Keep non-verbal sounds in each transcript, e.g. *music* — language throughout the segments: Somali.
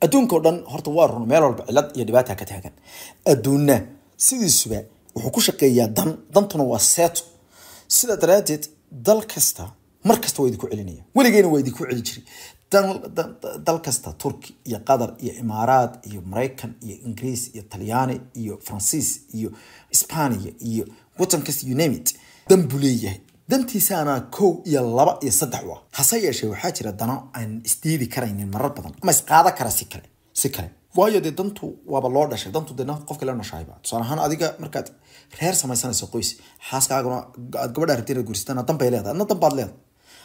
adduunka oo dhan horta waa run meel walba cilad iyo dhibaata ka taagan adduunna sidiisuba wuxuu ku shaqeeyaa dan dantuna waa seeto sidaa daraaddeed dal kasta mar kasta waa idinku celinaya weligeena waa idinku celi jiray dal kasta turki iyo qatar iyo imaaraad iyo maraykan iyo ingiriis iyo talyaani iyo faransiis iyo isbaniya iyo waddan kasta unamit dan buu leeyahay dantiisaana kow iyo laba iyo saddex u ah hase yeeshee waxaa jira dano aan isdiidi karaynin marar badan ama isqaada kara si kale si kale waayo dee dantu waaba loo dhashay dantu dee qofka la nashahayba tusaale ahaan adiga markaad reer samaysanayso qoys xaaskaaguna aad gabadha rabtay inaad guursataan dan bay leedahay adna dan baad leedahay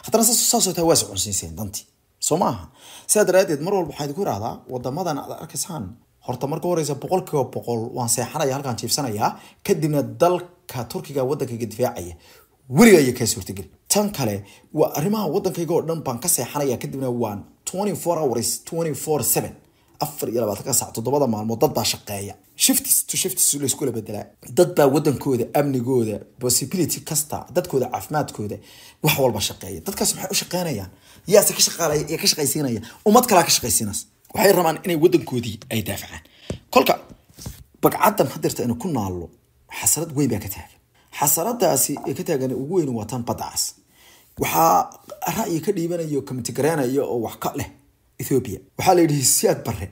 haddana saasoo waa socunsiinseen dantii soo ma sidaa daraadeed mar walba waxaa idinku idhahdaa wadamadan aad arkaysaan horta marka horeysa boqol boqol waan seexanaya halkaan jiibsanayaa kadibna dalka turkiga waddankaga difaacaya weliga ayaa kaa suurtageli tan kale waa arrimaha waddankayga oo dhan baan ka seexanaya kadibna waan twenty hours twenty seven afar iyo labaatanka saac toddobada maalmood dad baa shaqeeya shiftis to shiftis la iskula bedelaa dad baa waddankooda amnigooda possibility kasta dadkooda caafimaadkooda wax walba shaqeeya dadkaas maxay u shaqeynayaan yaase kashaqaalaya ka shaqaysiinaya ummad kalaa ka shaqaysiinas waxay rabaan inay waddankoodii ay daafacaan kolka bagcadan hadirta aynu ku naallo xasarad weyn baa ka taagan xasaradaasi ee ka taagan ugu weyn waa tan badda waxaa ra'yi ka dhiibanaya oo oo wax ka leh ethoobiya waxaa la yidhi siyaad barre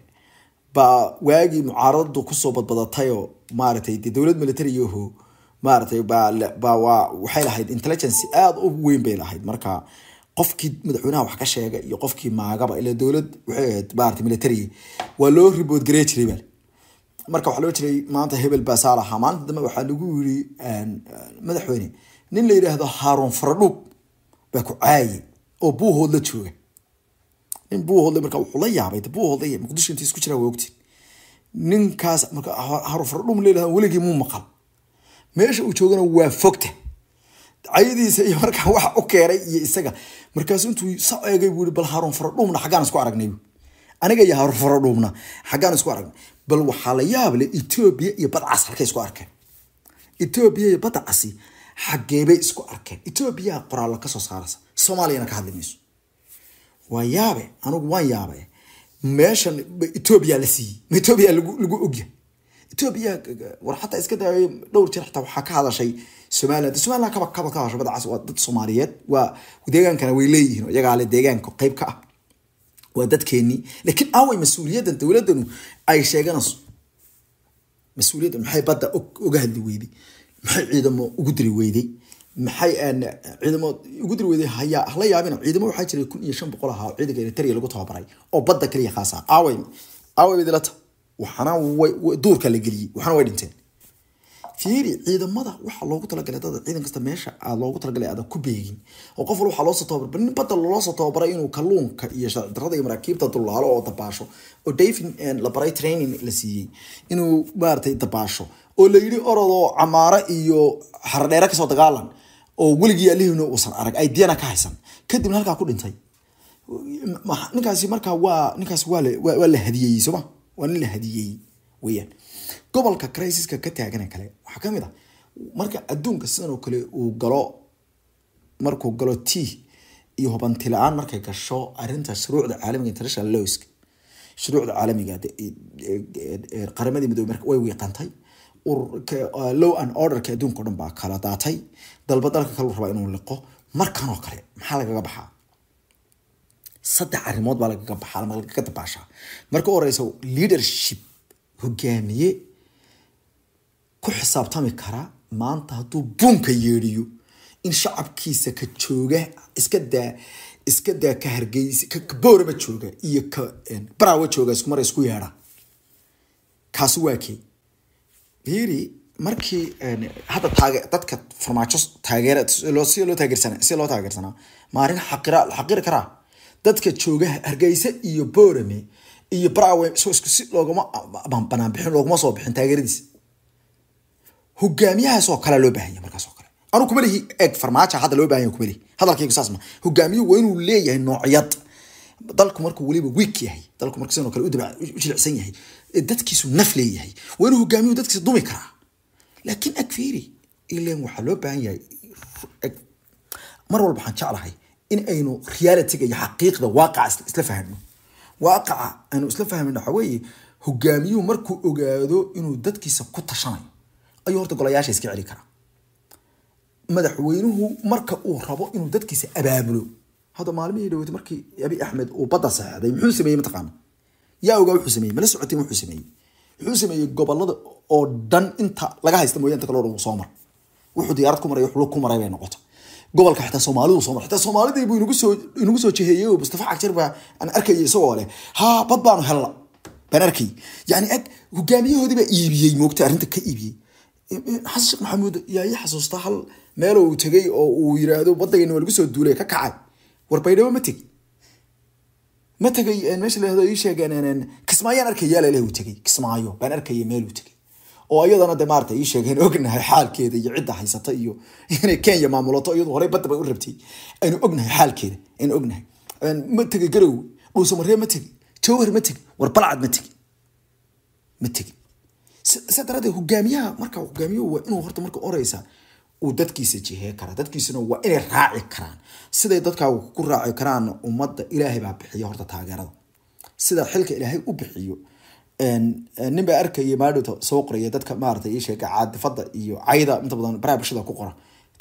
baa waagii mucaaradadu kusoo badbadatayoo maaragtay dee dowlad militariyaho maaragtay baa waxay lahayd intelligence aada u weyn bay lahayd marka qofkii madaxweynaha wax ka sheega iyo qofkii maagaba ila dowlad waxay ahayd maarata militariya waa loo ribood gareejiray baa marka waxaa loo jiray maanta hebel baa saala ahaa dambe waxaa lagu yiri madaxweyne nin la yidhaahdo haaruun faradhuub baa ku caayay oo buuhood la jooga nin buuhoodle marka wuxuu la yaabay buuhoodla muqdisho intii isku jiraa ogtiin ninkaas marka haaruun faradhuub la yidhahdo weligii muu maqal meesha uu joogana waa fogta cayadiisa iyo markaa wax u keenay iyo isaga markaasu intuu sa eegay buu yiri bal haaruun faradhuubna xaggaan isku aragnay aniga iyo harufaro dhuubna xaggaan isku aragna bal waxaa la yaab leh etoobiya iyo badcas halkay isku arkeen etoobiya iyo badcasi xaggeebay isku arkeen etoobiyaa qoraallo kasoo saaraysa soomaaliyana ka hadli waa yaabe anugu waan yaabe meeshan etoobiya la siiyey ma etoobiya lagu ogyahay etoobiya war xataa iska daayo dhowr jeer xataa waxaa ka hadashay somaliland somaliland kaba kaba ka hadasho badcas waa dad soomaaliyeed waa deegaankana way leeyihiin iyagaa le deegaanka qayb ka ah waa dadkeennii laakiin aaway mas-uuliyaddan dowladdanu ay sheeganayso mas-uuliyadda maxay badda uga hadli weyday maxay ciidamo ugu diri weyday maxay eh, ciidamo ugu diri weyday hayaa hala yaabina ciidamo waxaa jiray kun iyo shan boqol ahaa ciidanka eritrea lagu tababaray oo badda kaliya kaas aaway aaway idilata waxaana duurka la geliyey waxaana way dhinteen fiiri ciidamada waxaa loogu talagalay dad ciidan kasta meesha aad loogu talagalay aadan ku beegin oo qof walba waxaa loosoo tababar nin badda loosoo tababaray inuu kalluunka iyo sharci iyo maraakiibta dulaalo oo dabaasho oo diving la baray training la siiyey inuu maaragtay dabaasho oo la yidhi orodoo camaaro iyo xardheere kasoo dagaalan oo weligii alihina uusan arag aydiyana ka haysan kadibna halkaa ku dhintay ninkaasi markaa waa ninkaasi waa la hadiyeyey sooma waa nin la hadiyey weyaan gobolka criisiska ka taagan kale waxaa ka mid ah. marka adduunka sidan oo kale uu galo markuu galo t iyo hubanti la-aan markay gasho arinta shuruucda caalamiga international lowska shuruucda caalamiga qaramadii midoobe way wiiqantay uh, low and orderka adduunka o dhan baa kala daatay dalba dalka kalu rabaa inuu liqo markan kale maxaa lagaga baxaa saddex arrimood baa lagaga baxaa ama lagaga dabaashaa marka horeysa leadership hogaamiye ku xisaabtami karaa maanta hadduu buunka yeedhiyo in shacabkiisa ka jooga iska daa iska daa ka hargeysa ka booraba jooga iyo ka baraawa jooga isku mara isku yeedha kaasi waa kee fiiri markii hadda taage dadka farmaajo taageera sida loo taageersana sida loo taageersanaa maalin xaqira la xaqiri karaa dadka jooga hargeysa iyo boorame iyo baraawe si loogama banaanbixin looguma soo bixin taageeradiisa hogaamiyahaas kale loo baahanya markaas oo kale anu kuma lihi eeg farmaajo hadda loo bahanya kuma lihi hadalkaygu saas ma hogaamiyuhu waa inuu leeyahay noociyad dalku markuu weliba weak yahay dalku marku sidoo kale udabac u jilicsan yahay dadkiisu naf leeyahay waa inuu hogaamiyuhu dadkiisa dumi karaa laakiin ag fiiri ileen waxaa loo baahan yahay mar walba waxaan jeclahay in aynu realitiga iyo xaqiiqda waaqaca isla fahmno waaqaca aynu isla fahmayno waxaa weeye hogaamiyuhu markuu ogaado inuu dadkiisa ku tashanayo ayuu horta golayaasha iska celi karaa madaxweynuhu marka uu rabo inuu dadkiisa abaabulo hadda maalmihii dhaweyta markii abi axmed uu badda saxeexday muxuu sameeyey mataqaana yaa ogaa wuxuu sameeyey mala socotiin wuxuu sameeyey wuxuu sameeyey gobolada oo dhan inta laga haysta mooyee inta kaloo dhan soo mar wuxuu diyaarad ku maray wuxuu ku maray bay noqota gobolka xitaa soomaalidu soo maray xitaa soomaalidii buu inagu soo inagu soo jeheeyey mustafa cagjar baa aan arkayay isagoo leh haa bad baanu helna baan arkay yacni ag hogaamiyahoodii baa iibiyey moogta arrinta ka iibiyey xasan sheekh maxamuud yaa ii xasuusta hal meel uu tegay oo uu yiraahdo waddageena waa lagu soo duulay ka kacay war baydhabo ma tegi ma tegay meesha lahdo ii sheegeen kismaayaan arkaya lalehe uu tegay kismaayo baan arkaya meel uu tegay oo iyadana de maarata ii sheegeen *laughs* ognahay xaalkeeda iyo cidda haysata iyo inay kenya maamulato iyadu horey badda bay u rabtay aynu ognahay xaalkeeda aynu ognahay ma tegi garow dhuusamaree ma tegi jawhar ma tegi war ma tegi ma tegi sidaa daraadee hogaamiyaha marka hogaamiyuhu waa inuu horta marka oraysa uu dadkiisa jihee karaa dadkiisuna waa inay raaci karaan siday dadkaa ku raaci karaan ummadda ilaahay baa bixiya horta taageerada sida xilka ilaahay u bixiyo nin baa arkaya maadhowta soo qoraya dadka maarata sheega caadifada iyo cayda inta badan baraabishada ku qora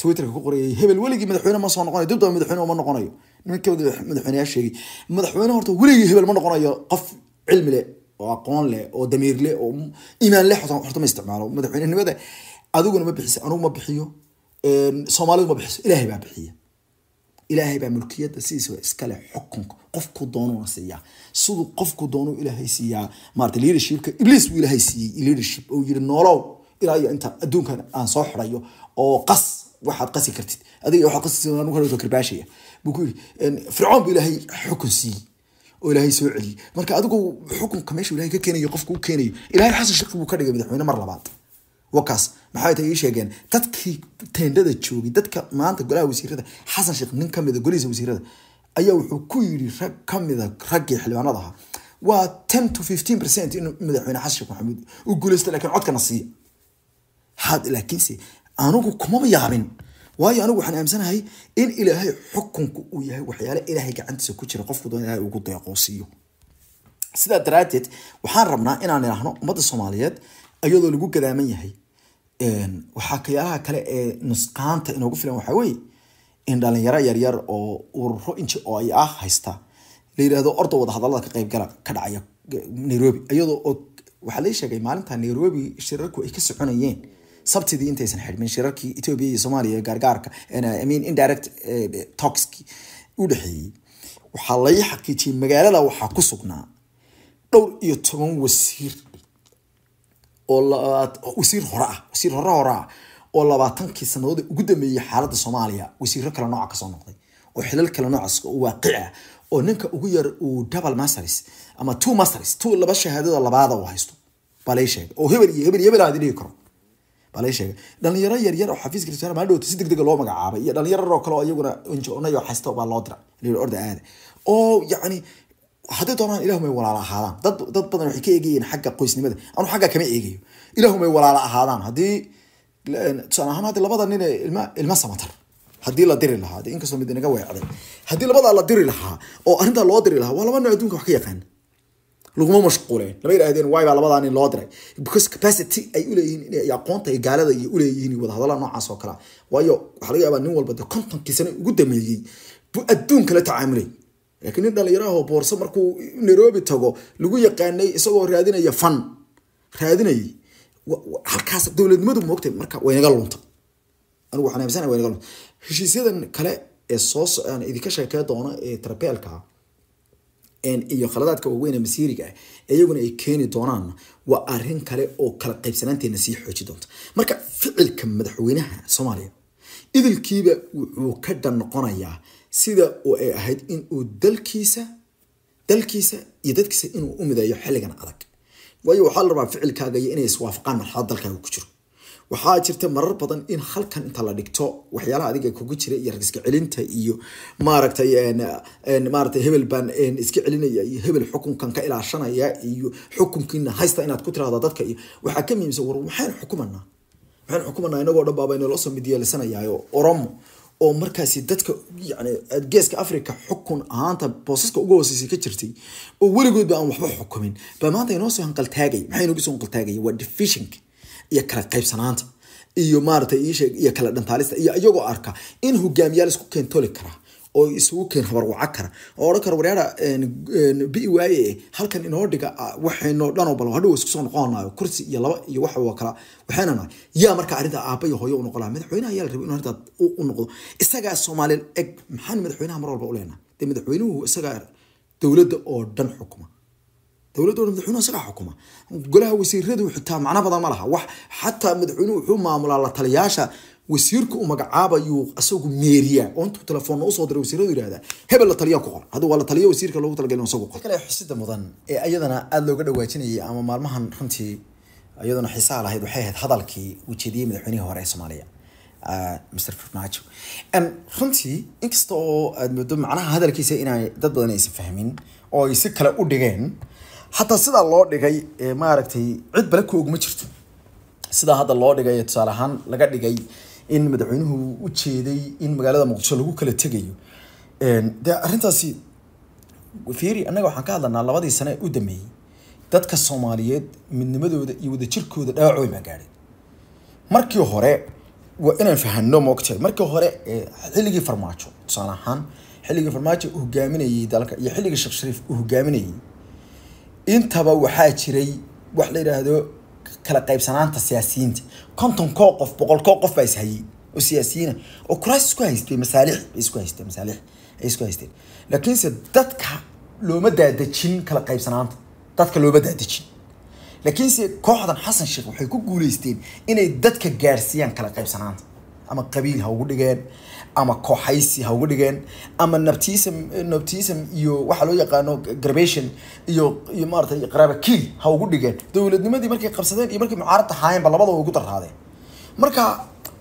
twitterka ku qoraya hebel weligii madaxweyne ma soo noqonayo dibdaba madaxweyne ma noqonayo nimanka madaxweyneyaa sheegay madaxweyne horta weligii hebel ma noqonayo qof cilmi leh oo aqoon leh oo damiirleh oo imaan leh ma isticmaalo madaxweynenimada adiguna ma bixiso anugu ma bixiyo soomaalidu ma bixiso ilaahay baa bixiya ilaahay baa mulkiyadda sidiisa iskale xukunka qofku doonuna siiyaa siduu qofku doonu ilaahay siiyaa maarata leadershipka ibliis buu ilaahay siiyey leadership oo yidhi noolow ilaa iyo inta adduunkan aan soo xirayo oo qas waxaad qasi kartid adiga waxaad qasi karbaashaya buu ku yidhi fircoon buu ilaahay xukun siiyey oo ilaahay soo celiyey marka adigu xukunka meesha ilahay ka keenayo qofka u keenayo ilahay xasan sheekh buu ka dhigay madaxweyne mar labaad wakaas maxay tahay ii sheegeen dadkii teendhada joogay dadka maanta golaha wasiirada xasan sheekh nin kamid a ah, golihiisa wasiirada ayaa wuxuu ku yiri rag kamida ah raggii xildhibaanada ahaa waa ten to fifteen percent inuu madaxweyne xasan sheekh maxamuud u guuleysta laakiin codkana siiya had laakiinse anugu kumama yaabin waayo anigu waxaan aamsanahay in ilaahay xukunku uu yahay waxyaale ilaahay gacantiisa ku jira qofku doon ilahay ugu deeqoosiiyo sidaa daraadeed waxaan rabnaa inaan idhaahno ummadda soomaaliyeed iyadoo lagu gadaaman yahay waxaa kayaalaha kale ee nusqaanta inoogu filan waxaa weeye in dhalinyaro yaryar oo ururo inji oo ay ah haysta la yidhaahdo orda wada hadallada ka qaybgala ka dhacaya nairobi iyadoo oo waxaa la sheegay maalinta nairobi shirarku ay ka soconayeen sabtidii intaysan xidhmin shirarkii etoobiya iyo soomaaliya ee gaargaarka uh, mean indirect uh, toxki u dhexeeyey waxaa lai xaqiijiyey magaalada waxaa ku sugnaa dhowr iyo toban wasiir oo wasiir hore ah wasiir hore hore ah oo labaatankii sanadooda ugu dambeeyey xaaladda soomaaliya wasiiro kale nooca kasoo noqday oo xilal kale noocaas oo waaqic ah oo ninka ugu yar uu double masteris ama two masteris two laba shahaadada labaada uu haysto baa lai sheegay oo hebel iyo hebel iyo hebel aad dhihi karo baa laga sheegay dhalinyaro yaryar oo ah loo magacaabay iyo dhalinyarar kale iyaguna injonayoo xaysta baa loo dira orda aada oo yacni haddii doonaan ilahumay walaala ahaadaan dad dad badan waxay ka eegayeen xagga qoysnimada anu xagga kama eegayo ilahumay walaala ahaadaan haddii tusaale ahaan haddi labada nin ilma ilma samatar haddii la diri lahaa inkastoo mid inaga weecday haddii labadaa la diri lahaa oo arrintaa loo diri lahaa waa laba nin adduunka wax ka yaqaan laguma mashquuleen lama yidhaahdeen waay baa labadaa nin loo diray because capacity ay uleeyihiin inay aqoonta iyo gaalada iyo uleeyihiin wadahadalla noocaas oo kalea waayo waxaa laga yaabaa nin walba dee kontonkii ugu dameeyey buu adduunka la tacaamulay laakiin nin dhallinyarahoo boorso markuu nairobi tago lagu yaqaanay isagoo raadinaya fan raadinayay halkaas dowladnimadu moogtay marka waynaga lunta anigu waxaan aaminsana waynaga lunta heshiisyadan kale ee soo idinka sheekee doona ee tarbeelka ah iyo khaladaadka waaweyn ee masiiriga ah iyaguna ay keeni doonaan waa arin kale oo kala qaybsanaanteena sii xooji doonta marka ficilka madaxweynaha soomaaliya idilkiiba wuxuu ka dhan noqonayaa sida oo ay ahayd inuu dalkiisa dalkiisa iyo dadkiisa inuu u mideeyo xilligan adag waayo waxaa la rabaa ficilkaaga iyo inay iswaafaqaan marxalad dalkaaga ku jiro waxaa jirta marar badan in halkan inta la dhigto waxyaalaha adiga kugu jira iyo iska celinta iyo maaragtay maaragtay hebel baan iska celinaya iyo hebel xukunkan ka ilaashanaya iyo xukunkiina haysta inaad ku tirahdo dadka iyo waxaa ka muhiimsan war waxaan xukumanaa waxaan xukumanaa inagoo dhan baaba inala soo midyeelasanayaayo oromo oo markaasi dadka yani geeska africa xukun ahaanta boosaska uga hooseysay ka jirtay oo weligoodba aan waxba xukumin baa maanta inoo soo hanqaltaagay maxaa inoogu soo hanqaltaagay waa deficienka iyo kala qaybsanaanta iyo maarata iyo kala dhantaalista iyo iyagoo arka in hogaamiyaal isku keentoli karaa oo isugu keen habarwaca kara oo odhan kara waryaara bi waaye halkan inoo dhiga waxayno dhanoo bal hadhow isku soo noqonayo kursi iyo laba iyo wax kala waxayna nahay yaa marka arrinta aabba iyo hooyo u noqolaa madaxweynaha ayaa la rabay inuu arrintaa u noqdo isagaa soomaaliya eg maxaan madaxweynaha mar walba u leenahay dee madaxweynuhu isagaa dowladda oo dhan xukuma dowladda madaxweynuhu isagaa xukuma golaha wasiiradu xitaa macno badan ma laha wax xataa madaxweynuhu wuxuu maamulaa la taliyaasha wasiirku uu magacaabayuu isagu meeriyaa oo intuu telefoonna usoo diray wasiiradu yidhahda hebel la taliyaa ku qor hadda waa la taliya wasiirka loogu talagelin isagu qor kale xusida mudan ee iyadana aada looga dhawaajinayay ama maalmahan runtii iyaduna xiisaha lahayd waxay ahayd hadalkii ujeediyey madaxweynihii hore ee soomaaliya ah, mr farmaajo runtii inkasta oo aada moodo macnaha hadalkiisa inay dad badan aysan fahmin oo ay si kale u dhigeen hataa sidaa loo dhigay maaragtay cid bale koog ma jirto sidaa hadda loo dhigay tusaale ahaan laga dhigay in madaxweynuhu u jeeday in magaalada muqdisho lagu kala tegayo dee arrintaasi fiiri annaga waxaan ka hadlanaa labadii sane u dameeyey dadka soomaaliyeed midnimadooda iyo wadajirkooda dhaawacwey baa gaadhay markii hore waa inaan fahanno moogtahay markii hore xilligii farmaajo tusaale ahaan xilligii farmaajo uu hogaaminayey dalka iyo xilligii sheekh shariif uu hogaaminayey intaba waxaa jiray wax la yidhaahdo kala qaybsanaanta siyaasiyiinta konton koo qof boqol koo qof baa ishayey oo siyaasiyiina ah. oo kuraas isku haystay masaalix bay isku haysteen masaalix ay isku haysteen laakiinse dadka looma daadejin kala qaybsanaanta dadka looma daadejin laakiinse kooxdan xasan sheekh waxay ku guulaysteen inay dadka gaarsiiyaan kala qaybsanaanta ama qabiil ha ugu dhigeen ama kooxaysi ha dhigeen ama nabtism nabtism iyo waxaa loo yaqaano garbation iyo iyo maaratay qaraabakiil ha ugu dhigeen dowladnimadii markay qabsadeen iyo markay mucaaradta haayeenba labadaba ugu daraadeen marka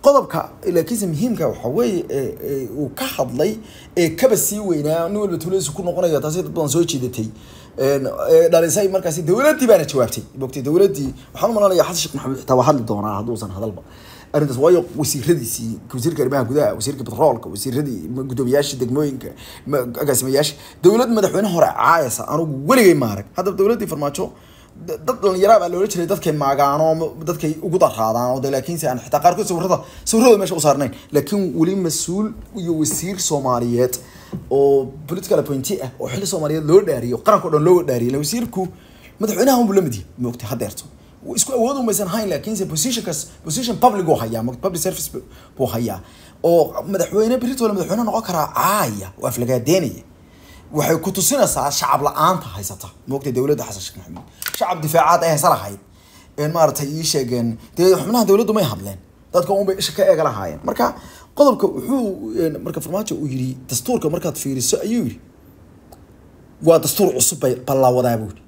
qodobka laakiinse muhiimka waxa weeye uu ka hadlay ee kaba sii weynaa nin walba tuuladiisu ku noqonaya taasi dad badan soo jeedatay dhalinsay markaasi dowladdii baana jawaabtay mogtay dowladdii waxaan u malanaya xasan sheekh maxamed xitaa waa hadli doonaa hadduusan hadalba arintaas waayo wasiiradiisii wasiirka arrimaha gudaha wasiirka batroolka wasiiradii guddoomiyaasha degmooyinka agaasimayaasha dowlad madaxweyne hore caayasa anugu weligay maarag haddaba dowladdii farmaajo dad dhalinyara baa loola jiray dadkay maagaano dadkay ugu daraadaan oo de laakiinse aan xitaa qaarkood sawirada sawirada meesha u saarnayn laakiin weli mas-uul iyo wasiir soomaaliyeed oo political appointee ah oo xili soomaaliyeed loo dhaariyo qaranka o dhan loo dhaariyo wasiirku madaxweynaha unbu la mid yahay maogtay haddeerto isku awood unbaysan hayn laakiinse positionkas position public uu hayaa public service buu hayaa oo madaxweyne berito madaxweyne noqon karaa caaya oo e aflagaadeynaya e waxay ku tusinaysaa e shacab la-aanta haysata moogta dowladda xasan sheekh maxamuud shacab difaacaad ay haysa lahayd een maaragtay ii sheegeen dee xubnaha dowladdu may hadleen dadka unbay isha ka eega lahaayeen marka qodobka wuxuu marka farmaajo uu yidhi dastuurka markaad fiiriso ayuu yidhi waa dastuur cusub bay ballaawadaa buu yidhi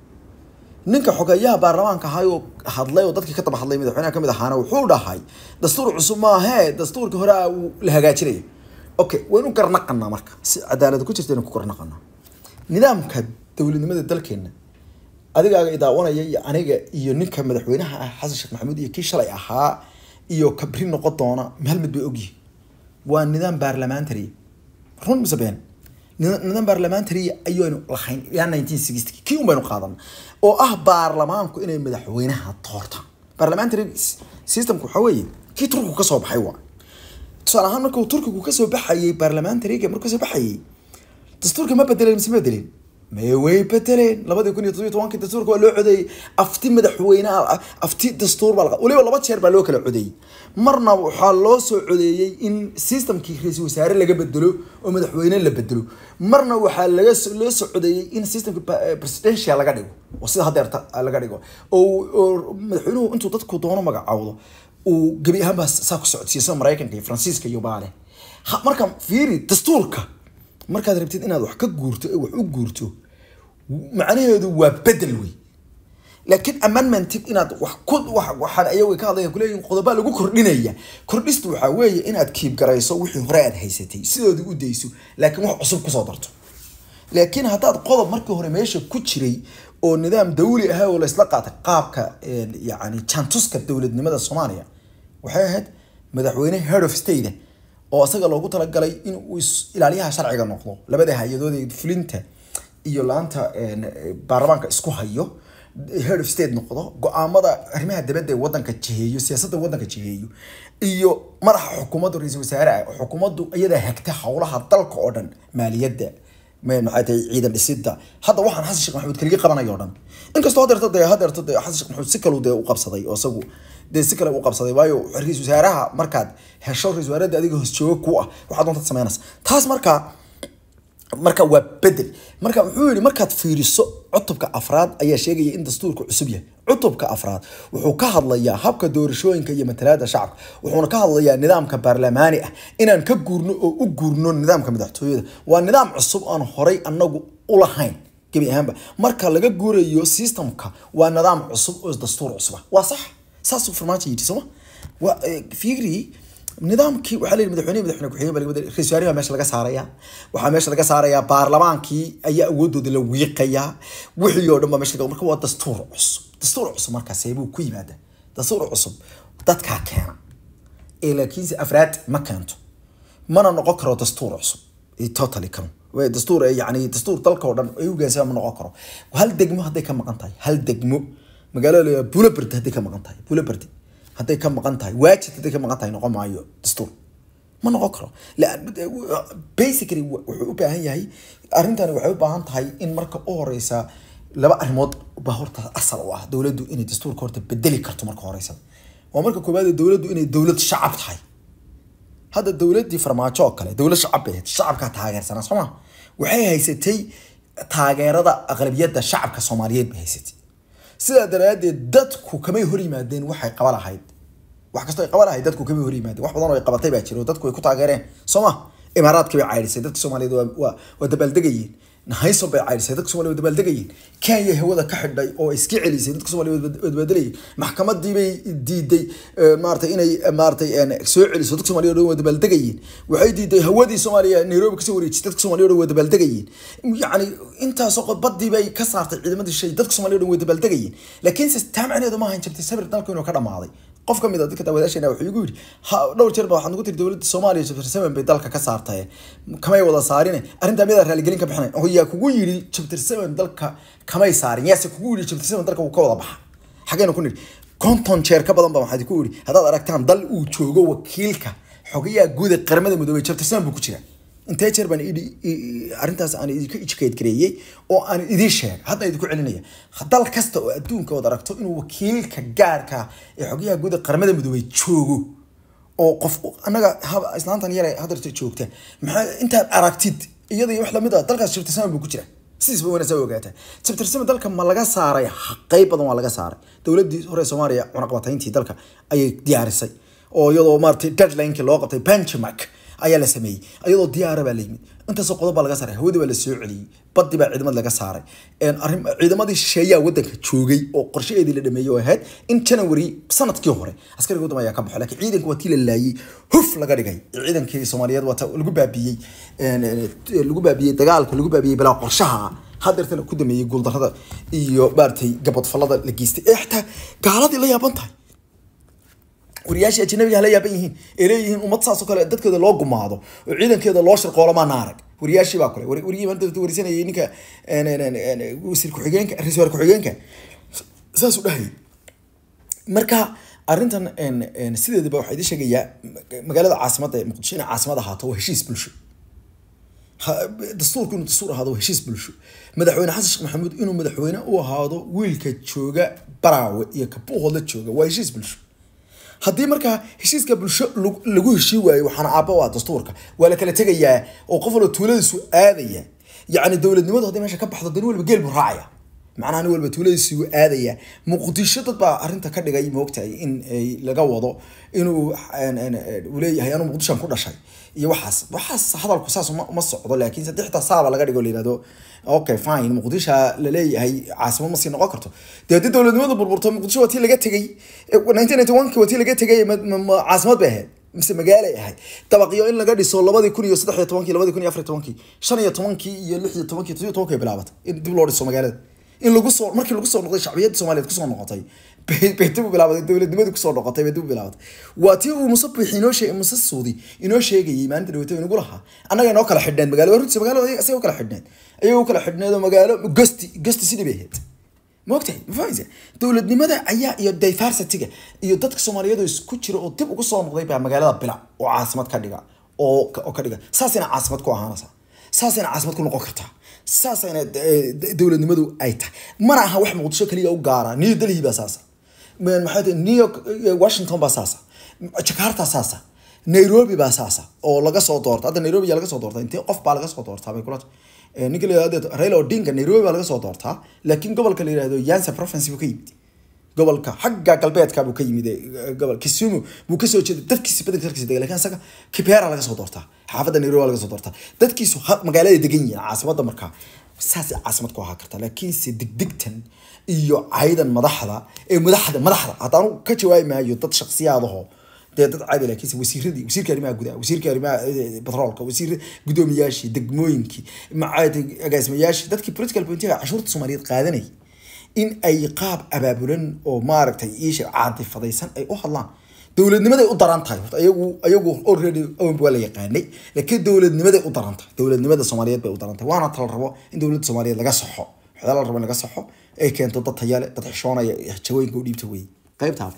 ninka xogeeyaha baarlamaanka ahay oo hadlay oo dadkii ka daba hadlay madaxweynaha kamid ahaana wuxuu dhahay dastuur cusub maahee dastuurka hore la hagaajinay okay waynu garnaqanaa marka si cadaalad ku jirtaynu ku garnaqanaa nidaamka dowladnimada dalkeena adigaaga idaawanaya iyo aniga iyo ninka madaxweynaha ah xasan sheekh maxamuud iyo kii shalay ahaa iyo kabri noqon doona hal bay ogyihi waa nidaam baarlamantary run mise been nidan baarlamantariya ayaynu lahayn ilaa nineteen sixty kii un baynu qaadana oo ah baarlamaanku inay madaxweynaha doortaan baarlamentary sistemku waxaa weeye kii turkigu kasoo baxay waa tusaale ahaan markuu turkigu kasoo baxayay baarlamantariga markuu kasoo baxayay dastuurka ma bedeleen mise ma bedeleen may way beteleen labadii kun iyo todobiy tobankii dastuurka waa loo codeeyey afti madaxweyneha afti dastuur baa weliba laba jeer baa loo kala codeeyey marna waxaa loo soo codeeyey in systemkii ra-iisul wasaare laga bedelo oo madaxweyne la bedelo marna waxaa laga loo soo codeeyey in systemki eh, presidential laga dhigo oo sida haddeerta ah, laga dhigo oo madaxweynuhu intuu dadku doono magacaawdo uu gebi ahaanbaa saa ku socodsiiya maraykanka iyo faransiiska iyo baale marka fiiri dastuurka markaad rabtid inaad wax ka guurto ee wax u guurto macnaheedu waa bedel wey laakiin amendmentib inaad wax ku waxaan ayaga ka hadlaya kuleeyihin qodobaa lagu kordhinaya kordhista waxaa weeye inaad kiibgarayso wixii hore aad haysatay sidoodii u dayso laakiin wax cusub kusoo darto laakiin haddaad qodob markii hore meesha ku jiray oo nidaam dawli ahaa oo laysla qaatay qaabka yani jantuska dowladnimada soomaaliya waxay ahayd madaxweyne head of state oo isaga loogu talagalay in ilaaliyaha sharciga noqdo labada hay-adood ee fulinta iyo laanta baarlamaanka isku hayo head of state noqdo go-aamada arrimaha dabadda ee wadanka jiheeyo siyaasadda wadanka jiheeyo iyo madaxa xukuumaddu ra-iisul wasaare ah xukuumaddu iyadaa hagta howlaha dalka oo dhan maaliyadda ciidan hadda waxaan xasan sheekh maxamuud kaliga qabanayo o dhan inkastoo hadeerta dee hadeerta dee xasan sheekh maxamuud si kalu dee u qabsaday oo isagu dee si kale u qabsaday waayo ra-isul wasaaraha markaad hesho ra-isul wasaaradda adiga hoos jooga ah waxaad doontaad samaynaysa taas markaa marka waa bedel marka wuxuu yidhi markaad fiiriso cutubka afraad ayaa sheegaya in dastuurka cusub yahay cutubka afraad wuxuu ka hadlayaa habka doorashooyinka iyo matalaada shacabka wuxuuna ka hadlayaa nidaamka baarlamaani ah inaan ka guurno oo u guurno nidaamka madaxtooyada waa nidaam cusub aan horay anagu ulahayn gebi ahaanba marka laga guurayo sistamka waa nidaam cusub oo dastuur cusuba ah. waa sax saasuu farmaajo yidhi sooma waa eh, fikri nidaamkii waxa la yidhi madaxweyne madaxweyne ku-xigeen baa ra-isul wasaaraha meesha laga saaraya waxaa meesha laga saarayaa baarlamaankii ayaa awoodooda la wiiqayaa wixii oo dhan baa meesha laga marka waa dastuur cusub dastuur cusub markaas seebuu ku yimaada dastuur cusub dadkaa keena ee laakiinse afraad ma keento mana noqon karo dastuur cusub totally kan dastuur yani dastuur dalka oo dhan ay ma noqon karo hal degmo hadday ka maqan tahay hal degmo magaalada bulaberde hadday ka maqan tahay bulaberde hadday ka maqan tahay waajid hadday ka maqan tahay noqon maayo dastuur ma noqon karo basically wuxuu u baahan yahay arrintani waxay u baahan tahay in marka u horeysa laba arrimood baa horta asal u ah dowladdu inay dastuurka horta bedeli karto marka horeysa waa marka koowaad dowladdu inay dowlad shacab tahay hadda dowladdii farmaajo oo kale dowlad shacab bay ahayd shacabkaa taageersanaa sooma waxay haysatay taageerada aqlabiyadda shacabka soomaaliyeed bay haysatay sidaa daraaddeed dadku kamay hor yimaadeen waxay qaba lahayd wax kastoo ay qaba lahayd dadku kamay hor yimaadeen wax badan oo ay qabatay baa jira oo dadku ay ku taageereen soo ma imaaraadkii bay caydhisay dadka soomaaliyeed waa dabaaldegayeen naxariis oo baycaydhisay dadka soomaliya waa dabaaldegayiin kenya hawada ka xidhay oo iska celisay dadka soomaliya maxkamadii bay diiday e, maarata inay e, maarata e, soo celiso dadka soomaliya o waa dabaaldegayiin waxay diiday hawadii soomaaliya nairobi kasoo wareejisay dadka soomaliya o dhan waa dabaaldegayiin yacni intaasoo ka saartay ciidamadii shay dadka soomaliya o dhan waa dabaaldegayiin laakiinse taa maahan jabtay sabir dalka inuu ka dhamaaday qof ka mid a ah dadka daawadaashayna wuxuu igu yidhi dhowr jeer ba waxaan ugu tiri dowladda soomaaliya jabsar seven bay dalka ka saartay kamay wada saarine arrintaa miyadaa raaligelin ka bixinayn yaa kugu yidhi jabsar seven dalka kamay saarin yaase kugu yidhi jabsar seven dalka wuu ka wada baxa xageenu ku nidhi konton jeer ka badan ba waxaa idinku yidhi haddaad aragtaan dal uu joogo wakiilka xogayaa guuda ee qaramada midoobey jabsar seven buu ku jiraa intee jeer baan arrintaas aan idinku educate gareeyey oo aan idiin sheegay hadda idinku celinaya dal kasta oo adduunka ood aragto inuu wakiilka gaarka ee xogyaha guud qaramada midoobey joogo oo qof annaga islaantan yare hadarta joogta maxaa intaad aragtid iyada wax lamid ah dalkaas shibtirsama buu ku jira sidiisba wayna saa ogaataa jabtirsima dalka ma laga saaray qayb badan waa laga saaray dowladii hore soomaaliya cunaqabatayntii dalka ayay diyaarisay oo iyadoo maaratay deadlinekii loo qabtay benchmark ayaa la sameeyey ayadoo diyaara baa layimid intaasoo qodob baa laga saaray hawada waa la soo celiyey baddi baa ciidamad laga saaray ciidamadii shisheeyaa waddanka joogay oo qorshaheedii la dhameeyey oo ahayd in January sanadkii hore askariga waddanka ayaa ka baxay laakiin ciidanka waa tii la laayay huf laga dhigay ciidankii Soomaaliyeed waa lagu baabiyey lagu baabiyey dagaalka lagu baabiyey bilaa qorshaha hadeertana ku dameeyey guuldarada iyo baartay gabadfalada la geystay ee xitaa gaaladii la yaaban tahay wariyaashii ajnabiga hala yaaban yihiin ee leeyihiin ummad saasoo kale dadkeeda loo gumaado oo ciidankeeda loo sharqoolo maana arag wariyaashii baa kule warigii maanta warisanayay ninka wasiir ku-xigeenka ra-isul ku-xigeenka saasuu dhahayay marka arrintan sideedaba waxaa idin sheegayaa magaalada caasimadda muqdisho inay caasimad ahaato waa heshiis bulsho dastuurku inuu dastuur ahaado waa heshiis bulsho madaxweyne xasan sheekh maxamuud inuu madaxweyne u ahaado wiilka jooga baraawe iyo kabuuhood la jooga waa heshiis bulsho haddii markaa heshiiska bulsho lagu heshii waayo waxaana caaba u dastuurka waa la kala tegayaa oo qof walba tuuladiisu aadaya yacni dowladnimadu hadday meesha ka baxdo dani walba geel buu raacaya macnaha nin walba tuuladiisii uu aadaya muqdisho dad baa arrinta ka dhigay moogtahay in eh, laga wado inuu eh, leeyahay anuu muqdishoan ku dhashay iyo waxaas waxaas hadalku saas ma socdo laakiin saddextaa saaba laga dhigo layihahdo okay fine muqdisha laleeyahay caasimad ma sii noqon karto deedda dowladnimada burburto muqdisho waa tii laga tegay eh, waa tii laga tegay caasimad bay ahayd mise magaalay ahayd dabaqyo in laga dhiso labadii kun iyo saddex iyo tobankii labadii kun iyo afar iyo tobankii shan iyo tobankii iyo lix iyo tobankii toddobiyo tobankii bilaabatay in dib loo dhiso magaalada in lagu soo markii lagu noqday shacbiyadda soomaaliyeed kusoo noqotay bay dib bilaabatay dowladnimadu kusoo noqotay bay bilaabatay waa tii uu muse bixi inoo sheegay muse suudi inoo sheegayay maalinta dhaweetay inagu lahaa annaga inoo kala xidhneed magaalo waa runtii magaalo isaga kala xidhneed ayagoo kala xidhneed oo magaalo gosti gosti sidii bay ahayd dowladnimada ayaa iyo diversityga iyo dadka soomaaliyeed isku jira oo dib ugu soo noqday baa magaalada bilac oo caasimad ka dhiga oo ka dhiga saasina caasimad ku ahaanaysaa saasina caasimad ku noqon kartaa saasayna eh, dowladnimadu ay tahay mana aha wax muqdisho keliya u gaara new delhi baa saasa maxaa new york eh, washington baa saasa jakarta saasa nairobi baa saasa oo laga soo doorta hadda nairobi yaa laga soo doorta intee qof baa laga soo doortaa bay kula eh, ninka la yidhahdo raila odinga nairobi baa laga soo doortaa laakiin gobolka la yidhahdo yansa province buu ka yimid gobolka xagga galbeedka buu ka yimid gobol kisumu buu kasoo jeeda dadkiisa badankiisa lakin isaga kibera laga soo doortaa xaafadda nairobi laga soo doortaa dadkiisu magaalada degan yihiin caasimada markaa saasay caasimad ku ahaa kartaa laakiinse degdegtan iyo caydan madaxda ee madaxda madaxda hadda ka jawaabi maayo dad shaksiyaadaho dee dad caadi laakiinse wasiiradii wasiirka arrimaha gudaha wasiirka arrimaha batroolka wasiir guddoomiyaashii degmooyinkii agaasimayaashii dadkii political pointiga cashuurta soomaaliyeed qaadanayay in ay qaab abaabulan oo maaragtay iishir caadi ay u hadlaan dowladnimaday u daran tahay ort ayagu ayagu already awen waa la yaqaanay laakiin dowladnimaday u daran tahay dowladnimada soomaaliyeed bay u daran tahay waana tala rabo in dowladda soomaaliyeed laga saxo waxdaa rabo in laga saxo ay keento dad tayale dad xishoonaya jawooyinka u dhiibta weeye qaybta